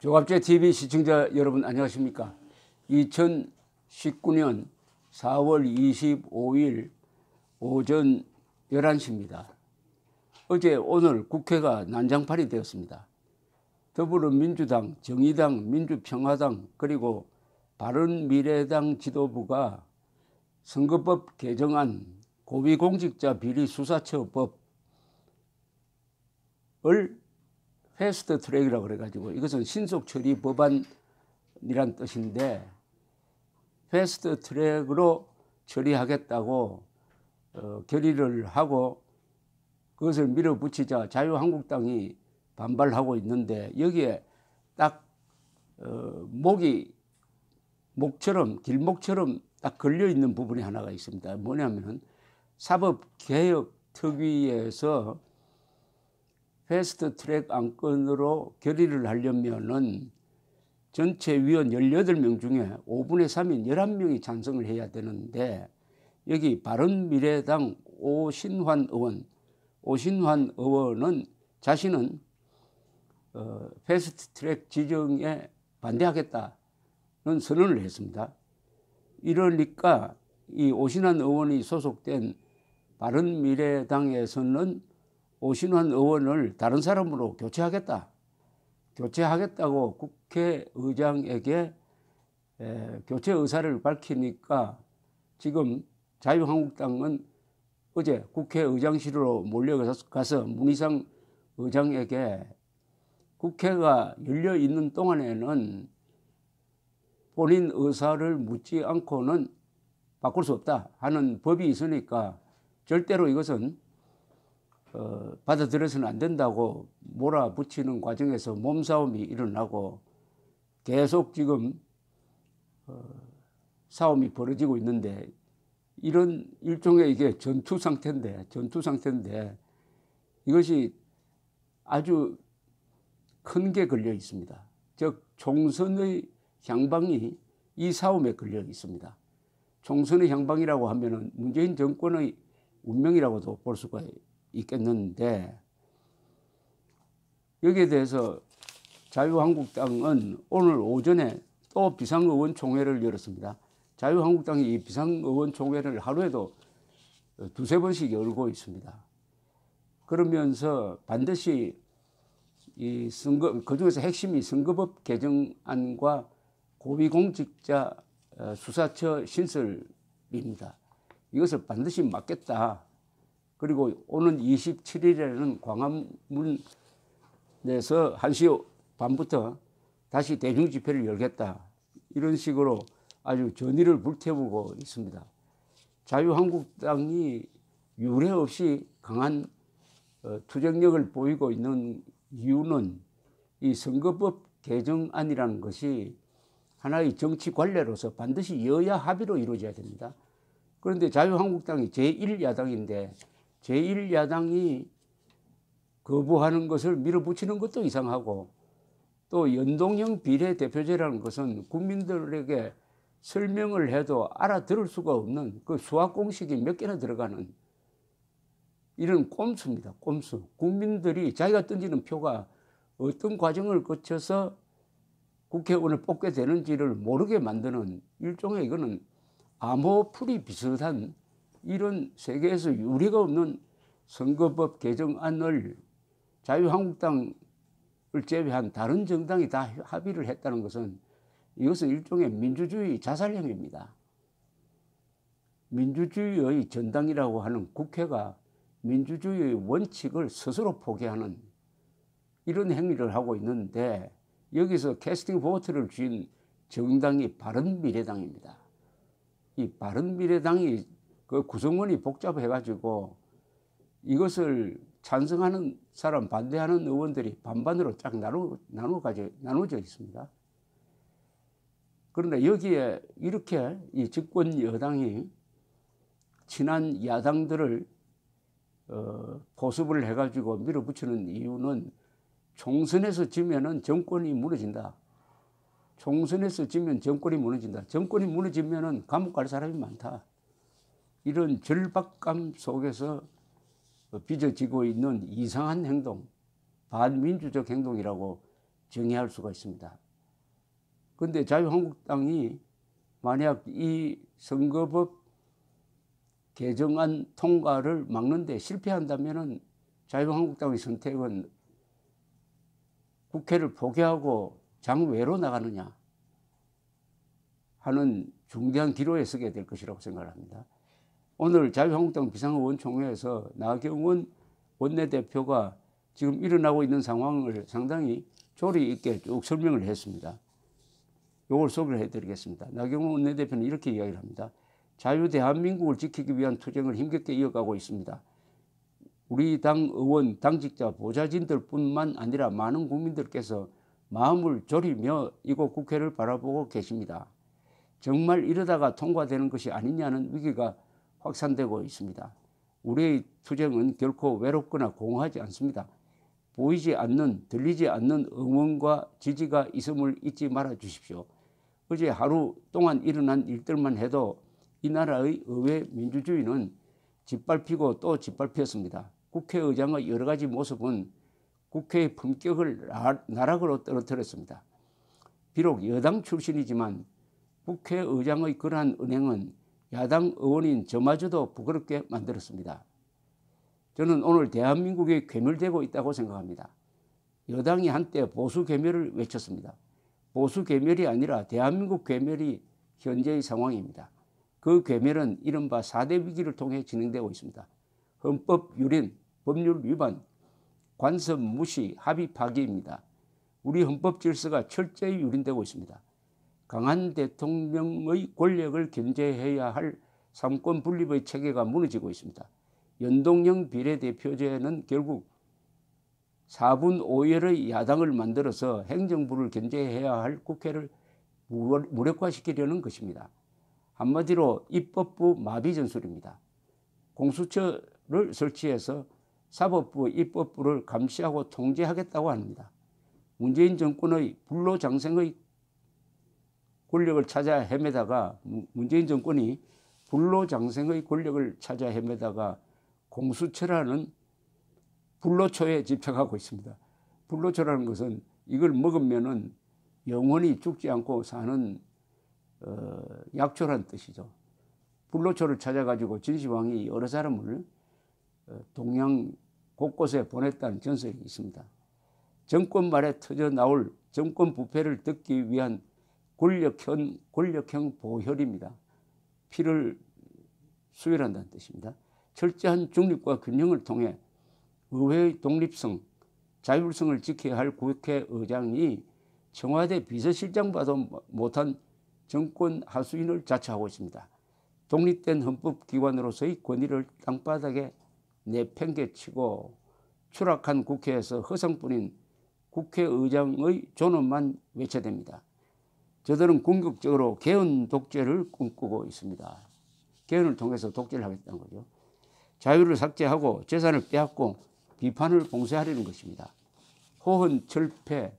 조갑제 TV 시청자 여러분 안녕하십니까? 2019년 4월 25일 오전 11시입니다. 어제 오늘 국회가 난장판이 되었습니다. 더불어민주당, 정의당, 민주평화당 그리고 바른미래당 지도부가 선거법 개정안 고위공직자 비리수사처법을 패스트 트랙이라고 그래가지고 이것은 신속 처리 법안이란 뜻인데 패스트 트랙으로 처리하겠다고 어, 결의를 하고 그것을 밀어붙이자 자유한국당이 반발하고 있는데 여기에 딱 어, 목이 목처럼 길목처럼 딱 걸려 있는 부분이 하나가 있습니다. 뭐냐면은 사법 개혁 특위에서 패스트 트랙 안건으로 결의를 하려면은 전체 위원 18명 중에 5분의 3인 11명이 찬성을 해야 되는데 여기 바른미래당 오신환 의원, 오신환 의원은 자신은 어, 패스트 트랙 지정에 반대하겠다는 선언을 했습니다. 이러니까 이 오신환 의원이 소속된 바른미래당에서는 오신환 의원을 다른 사람으로 교체하겠다. 교체하겠다고 국회의장에게 에, 교체 의사를 밝히니까 지금 자유한국당은 어제 국회의장실로 으 몰려가서 문희상 의장에게 국회가 열려 있는 동안에는 본인 의사를 묻지 않고는 바꿀 수 없다 하는 법이 있으니까 절대로 이것은 어, 받아들여서는 안 된다고 몰아붙이는 과정에서 몸싸움이 일어나고 계속 지금 어, 싸움이 벌어지고 있는데 이런 일종의 이게 전투 상태인데 전투 상태인데 이것이 아주 큰 게 걸려 있습니다. 즉 총선의 향방이 이 싸움에 걸려 있습니다. 총선의 향방이라고 하면은 문재인 정권의 운명이라고도 볼 수가 있습니다. 있겠는데 여기에 대해서 자유한국당은 오늘 오전에 또 비상의원총회를 열었습니다. 자유한국당이 이 비상의원총회를 하루에도 두세 번씩 열고 있습니다. 그러면서 반드시 이 선거, 그 중에서 핵심이 선거법 개정안과 고위공직자 어, 수사처 신설입니다. 이것을 반드시 막겠다. 그리고 오는 27일에는 광화문 에서 1시 반부터 다시 대중 집회를 열겠다. 이런 식으로 아주 전의를 불태우고 있습니다. 자유한국당이 유례 없이 강한 어, 투쟁력을 보이고 있는 이유는 이 선거법 개정안이라는 것이 하나의 정치 관례로서 반드시 여야 합의로 이루어져야 됩니다. 그런데 자유한국당이 제1야당인데 제1야당이 거부하는 것을 밀어붙이는 것도 이상하고 또 연동형 비례대표제라는 것은 국민들에게 설명을 해도 알아들을 수가 없는 그 수학 공식이 몇 개나 들어가는 이런 꼼수입니다. 꼼수. 국민들이 자기가 던지는 표가 어떤 과정을 거쳐서 국회의원을 뽑게 되는지를 모르게 만드는 일종의 이거는 암호풀이 비슷한 이런 세계에서 유례가 없는 선거법 개정안을 자유한국당을 제외한 다른 정당이 다 합의를 했다는 것은 이것은 일종의 민주주의 자살형입니다 민주주의의 전당이라고 하는 국회가 민주주의의 원칙을 스스로 포기하는 이런 행위를 하고 있는데 여기서 캐스팅 보트를 쥔 정당이 바른미래당입니다. 이 바른미래당이 그 구성원이 복잡해가지고 이것을 찬성하는 사람, 반대하는 의원들이 반반으로 쫙 나누, 나누어져, 나누어져 있습니다. 그런데 여기에 이렇게 이 집권 여당이 친한 야당들을 어, 보습을 해가지고 밀어붙이는 이유는 총선에서 지면은 정권이 무너진다. 총선에서 지면 정권이 무너진다. 정권이 무너지면은 감옥 갈 사람이 많다. 이런 절박감 속에서 빚어지고 있는 이상한 행동, 반민주적 행동이라고 정의할 수가 있습니다. 그런데 자유한국당이 만약 이 선거법 개정안 통과를 막는데 실패한다면 자유한국당의 선택은 국회를 포기하고 장외로 나가느냐 하는 중대한 기로에 서게 될 것이라고 생각합니다. 오늘 자유한국당 비상의원 총회에서 나경원 원내대표가 지금 일어나고 있는 상황을 상당히 조리 있게 쭉 설명을 했습니다. 요걸 소개를 해드리겠습니다. 나경원 원내대표는 이렇게 이야기를 합니다. 자유 대한민국을 지키기 위한 투쟁을 힘겹게 이어가고 있습니다. 우리 당 의원, 당직자, 보좌진들 뿐만 아니라 많은 국민들께서 마음을 졸이며 이곳 국회를 바라보고 계십니다. 정말 이러다가 통과되는 것이 아니냐는 위기가 확산되고 있습니다. 우리의 투쟁은 결코 외롭거나 공허하지 않습니다. 보이지 않는, 들리지 않는 응원과 지지가 있음을 잊지 말아 주십시오. 어제 하루 동안 일어난 일들만 해도 이 나라의 의회 민주주의는 짓밟히고 또 짓밟혔습니다. 국회의장의 여러 가지 모습은 국회의 품격을 나락으로 떨어뜨렸습니다. 비록 여당 출신이지만 국회의장의 그러한 은행은 야당 의원인 저마저도 부끄럽게 만들었습니다. 저는 오늘 대한민국이 괴멸되고 있다고 생각합니다. 여당이 한때 보수 괴멸을 외쳤습니다. 보수 괴멸이 아니라 대한민국 괴멸이 현재의 상황입니다. 그 괴멸은 이른바 4대 위기를 통해 진행되고 있습니다. 헌법 유린, 법률 위반, 관섭 무시, 합의 파기입니다. 우리 헌법 질서가 철저히 유린되고 있습니다. 강한 대통령의 권력을 견제해야 할 삼권 분립의 체계가 무너지고 있습니다. 연동형 비례대표제는 결국 4분 5열의 야당을 만들어서 행정부를 견제해야 할 국회를 무력화시키려는 것입니다. 한마디로 입법부 마비 전술입니다. 공수처를 설치해서 사법부, 입법부를 감시하고 통제하겠다고 합니다. 문재인 정권의 불로장생의 권력을 찾아 헤매다가 문재인 정권이 불로장생의 권력을 찾아 헤매다가 공수처라는 불로초에 집착하고 있습니다. 불로초라는 것은 이걸 먹으면은 영원히 죽지 않고 사는 어, 약초란 뜻이죠. 불로초를 찾아가지고 진시황이 여러 사람을 어, 동양 곳곳에 보냈다는 전설이 있습니다. 정권 말에 터져 나올 정권 부패를 듣기 위한 권력형, 권력형 보혈입니다. 피를 수혈한다는 뜻입니다. 철저한 중립과 균형을 통해 의회의 독립성, 자율성을 지켜야 할 국회 의장이 청와대 비서실장봐도 못한 정권 하수인을 자처하고 있습니다. 독립된 헌법기관으로서의 권위를 땅바닥에 내팽개치고 추락한 국회에서 허상뿐인 국회의장의 존엄만 외쳐댑니다. 저들은 궁극적으로 개헌 독재를 꿈꾸고 있습니다. 개헌을 통해서 독재를 하겠다는 거죠. 자유를 삭제하고 재산을 빼앗고 비판을 봉쇄하려는 것입니다. 호헌, 철폐,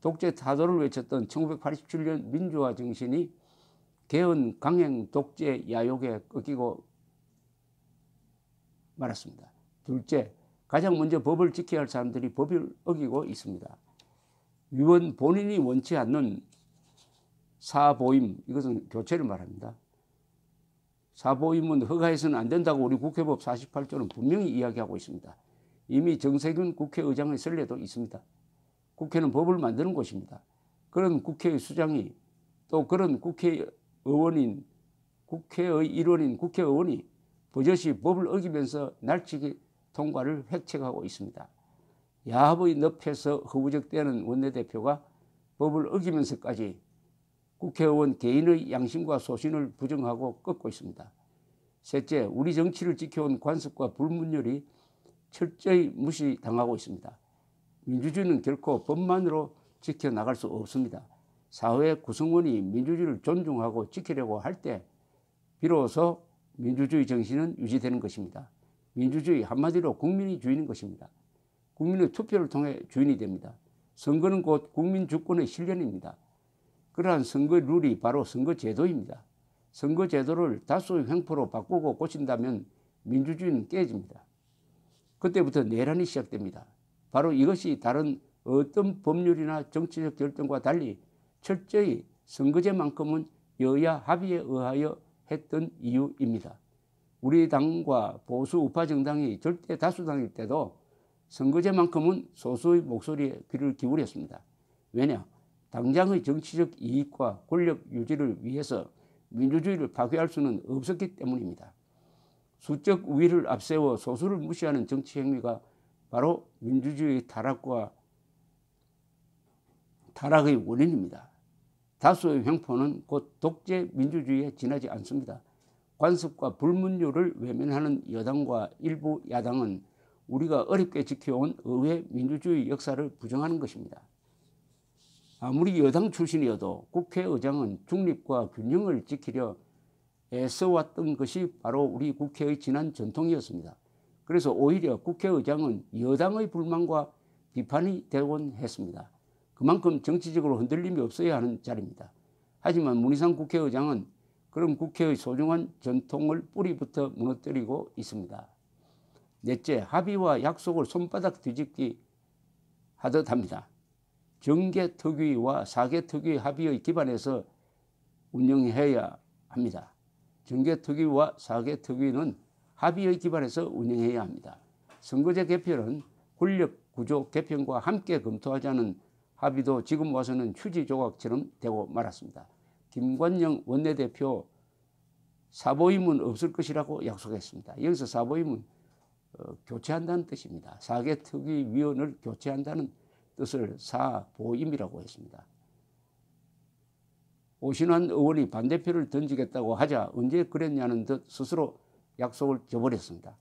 독재 타도를 외쳤던 1987년 민주화 정신이 개헌, 강행, 독재, 야욕에 꺾이고 말았습니다. 둘째, 가장 먼저 법을 지켜야 할 사람들이 법을 어기고 있습니다. 위원 본인이 원치 않는 사보임 이것은 교체를 말합니다. 사보임은 허가해서는 안 된다고 우리 국회법 48조는 분명히 이야기하고 있습니다. 이미 정세균 국회의장의 선례도 있습니다. 국회는 법을 만드는 곳입니다. 그런 국회의 수장이 또 그런 국회의원인 국회의 일원인 국회의원이 버젓이 법을 어기면서 날치기 통과를 획책하고 있습니다. 야합의 늪에서 허우적대는 원내대표가 법을 어기면서까지 국회의원 개인의 양심과 소신을 부정하고 꺾고 있습니다. 셋째, 우리 정치를 지켜온 관습과 불문율이 철저히 무시당하고 있습니다. 민주주의는 결코 법만으로 지켜나갈 수 없습니다. 사회 구성원이 민주주의를 존중하고 지키려고 할 때 비로소 민주주의 정신은 유지되는 것입니다. 민주주의 한마디로 국민이 주인인 것입니다. 국민의 투표를 통해 주인이 됩니다. 선거는 곧 국민 주권의 실현입니다. 그러한 선거 룰이 바로 선거제도입니다. 선거제도를 다수의 횡포로 바꾸고 고친다면 민주주의는 깨집니다. 그때부터 내란이 시작됩니다. 바로 이것이 다른 어떤 법률이나 정치적 결정과 달리 철저히 선거제만큼은 여야 합의에 의하여 했던 이유입니다. 우리 당과 보수 우파 정당이 절대 다수당일 때도 선거제만큼은 소수의 목소리에 귀를 기울였습니다. 왜냐? 당장의 정치적 이익과 권력 유지를 위해서 민주주의를 파괴할 수는 없었기 때문입니다. 수적 우위를 앞세워 소수를 무시하는 정치 행위가 바로 민주주의 타락과 타락의 원인입니다. 다수의 횡포는 곧 독재 민주주의에 지나지 않습니다. 관습과 불문율을 외면하는 여당과 일부 야당은 우리가 어렵게 지켜온 의회 민주주의 역사를 부정하는 것입니다. 아무리 여당 출신이어도 국회의장은 중립과 균형을 지키려 애써왔던 것이 바로 우리 국회의 지난 전통이었습니다. 그래서 오히려 국회의장은 여당의 불만과 비판이 되곤 했습니다. 그만큼 정치적으로 흔들림이 없어야 하는 자리입니다. 하지만 문희상 국회의장은 그런 국회의 소중한 전통을 뿌리부터 무너뜨리고 있습니다. 넷째, 합의와 약속을 손바닥 뒤집기 하듯 합니다. 정계 특위와 사계 특위 합의에 기반해서 운영해야 합니다. 정계 특위와 사계 특위는 합의에 기반해서 운영해야 합니다. 선거제 개편은 권력 구조 개편과 함께 검토하자는 합의도 지금 와서는 휴지 조각처럼 되고 말았습니다. 김관영 원내대표 사보임은 없을 것이라고 약속했습니다. 여기서 사보임은 어, 교체한다는 뜻입니다. 사개특위위원을 교체한다는 뜻을 사보임이라고 했습니다. 오신환 의원이 반대표를 던지겠다고 하자 언제 그랬냐는 듯 스스로 약속을 저버렸습니다.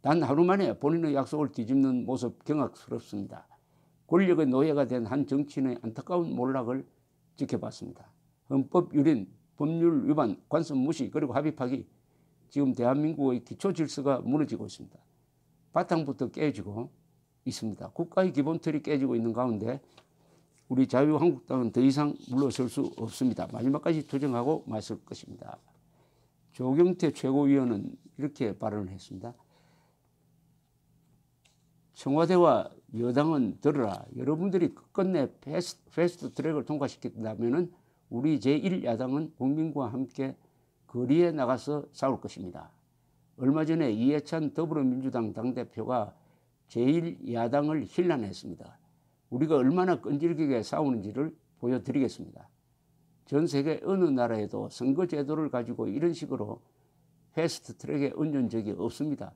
단 하루 만에 본인의 약속을 뒤집는 모습 경악스럽습니다. 권력의 노예가 된 한 정치인의 안타까운 몰락을 지켜봤습니다. 헌법 유린, 법률 위반, 관습 무시, 그리고 합의 파기, 지금 대한민국의 기초 질서가 무너지고 있습니다. 바탕부터 깨지고 있습니다. 국가의 기본 틀이 깨지고 있는 가운데 우리 자유한국당은 더 이상 물러설 수 없습니다. 마지막까지 투쟁하고 맞설 것입니다. 조경태 최고위원은 이렇게 발언을 했습니다. 청와대와 여당은 들어라. 여러분들이 끝내 패스트, 패스트 트랙을 통과시킨다면 우리 제1야당은 국민과 함께 거리에 나가서 싸울 것입니다. 얼마 전에 이해찬 더불어민주당 당대표가 제1야당을 힐난했습니다. 우리가 얼마나 끈질기게 싸우는지를 보여드리겠습니다. 전 세계 어느 나라에도 선거 제도를 가지고 이런 식으로 패스트 트랙에 얹은 적이 없습니다.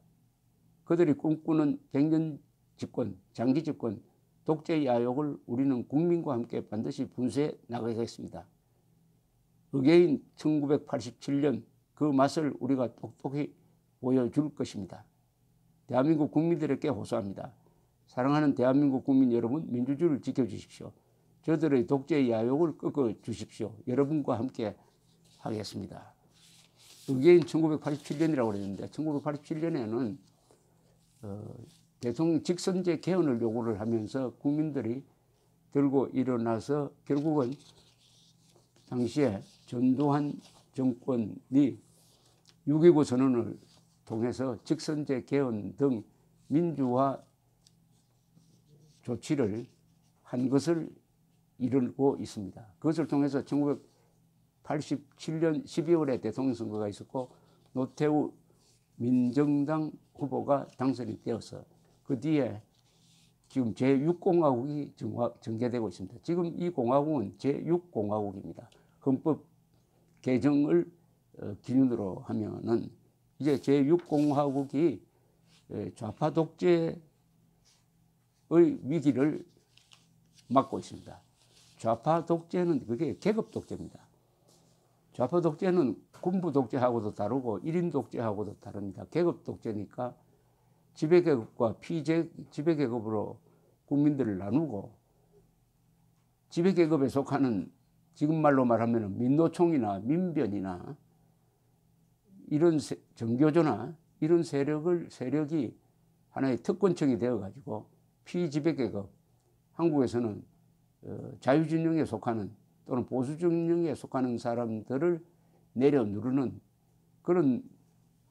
그들이 꿈꾸는 100년 집권, 장기 집권, 독재 야욕을 우리는 국민과 함께 반드시 분쇄해 나가겠습니다. 의개인 1987년 그 맛을 우리가 똑똑히 보여줄 것입니다. 대한민국 국민들에게 호소합니다. 사랑하는 대한민국 국민 여러분, 민주주의를 지켜주십시오. 저들의 독재의 야욕을 꺾어주십시오. 여러분과 함께 하겠습니다. 의계인 1987년이라고 그랬는데 1987년에는 어, 대통령 직선제 개헌을 요구를 하면서 국민들이 들고 일어나서 결국은 당시에 전두환 정권이 6.29 선언을 통해서 직선제 개헌 등 민주화 조치를 한 것을 이루고 있습니다. 그것을 통해서 1987년 12월에 대통령 선거가 있었고 노태우 민정당 후보가 당선이 되어서 그 뒤에 지금 제6공화국이 전개되고 있습니다. 지금 이 공화국은 제6공화국입니다. 헌법 개정을 어, 기준으로 하면은 이제 제6공화국이 예, 좌파 독재의 위기를 막고 있습니다. 좌파 독재는 그게 계급 독재입니다. 좌파 독재는 군부 독재하고도 다르고 1인 독재하고도 다릅니다. 계급 독재니까 지배계급과 피제 지배계급으로 국민들을 나누고 지배계급에 속하는 지금 말로 말하면 민노총이나 민변이나 이런 세, 정교조나 이런 세력을 세력이 하나의 특권층이 되어가지고 피지배계급 한국에서는 어, 자유진영에 속하는 또는 보수진영에 속하는 사람들을 내려 누르는 그런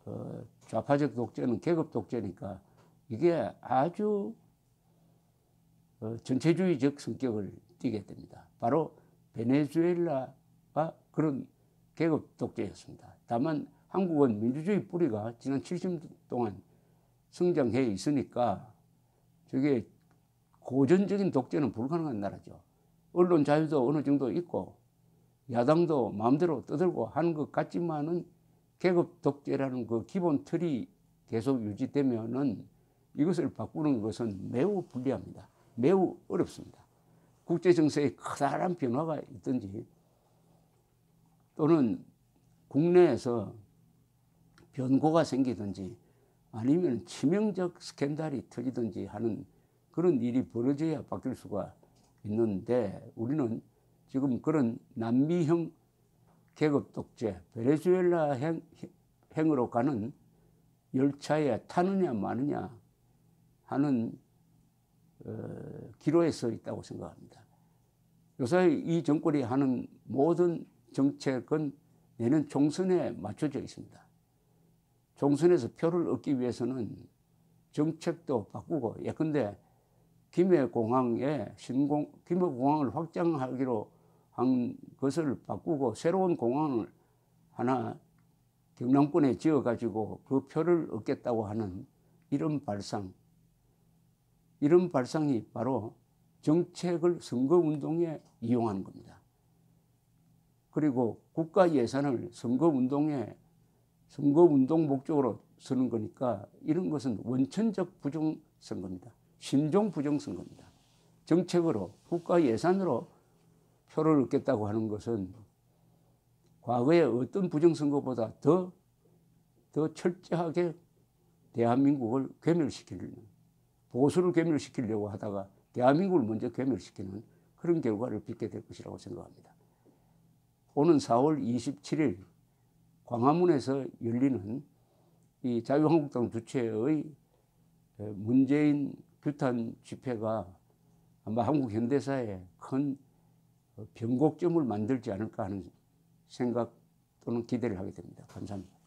어, 좌파적 독재는 계급 독재니까 이게 아주 어, 전체주의적 성격을 띠게 됩니다. 바로 베네수엘라가 그런 계급 독재였습니다. 다만 한국은 민주주의 뿌리가 지난 70년 동안 성장해 있으니까 저게 고전적인 독재는 불가능한 나라죠. 언론 자유도 어느 정도 있고 야당도 마음대로 떠들고 하는 것 같지만은 계급 독재라는 그 기본 틀이 계속 유지되면은 이것을 바꾸는 것은 매우 불리합니다. 매우 어렵습니다. 국제 정세에 커다란 변화가 있든지 또는 국내에서 변고가 생기든지 아니면 치명적 스캔들이 터지든지 하는 그런 일이 벌어져야 바뀔 수가 있는데 우리는 지금 그런 남미형 계급 독재, 베네수엘라 행, 행으로 가는 열차에 타느냐 마느냐 하는 어, 기로에 서 있다고 생각합니다. 요새 이 정권이 하는 모든 정책은 내년 총선에 맞춰져 있습니다. 종선에서 표를 얻기 위해서는 정책도 바꾸고 예컨대 김해공항에 신공 김해공항을 확장하기로 한 것을 바꾸고 새로운 공항을 하나 경남권에 지어가지고 그 표를 얻겠다고 하는 이런 발상 이런 발상이 바로 정책을 선거운동에 이용하는 겁니다. 그리고 국가 예산을 선거운동에 선거운동 목적으로 쓰는 거니까 이런 것은 원천적 부정선거입니다. 심정 부정선거입니다. 정책으로 국가 예산으로 표를 얻겠다고 하는 것은 과거의 어떤 부정선거보다 더, 더 철저하게 대한민국을 괴멸시키려는 보수를 괴멸시키려고 하다가 대한민국을 먼저 괴멸시키는 그런 결과를 빚게 될 것이라고 생각합니다. 오는 4월 27일 광화문에서 열리는 이 자유한국당 주최의 문재인 규탄 집회가 아마 한국 현대사에 큰 어, 변곡점을 만들지 않을까 하는 생각 또는 기대를 하게 됩니다. 감사합니다.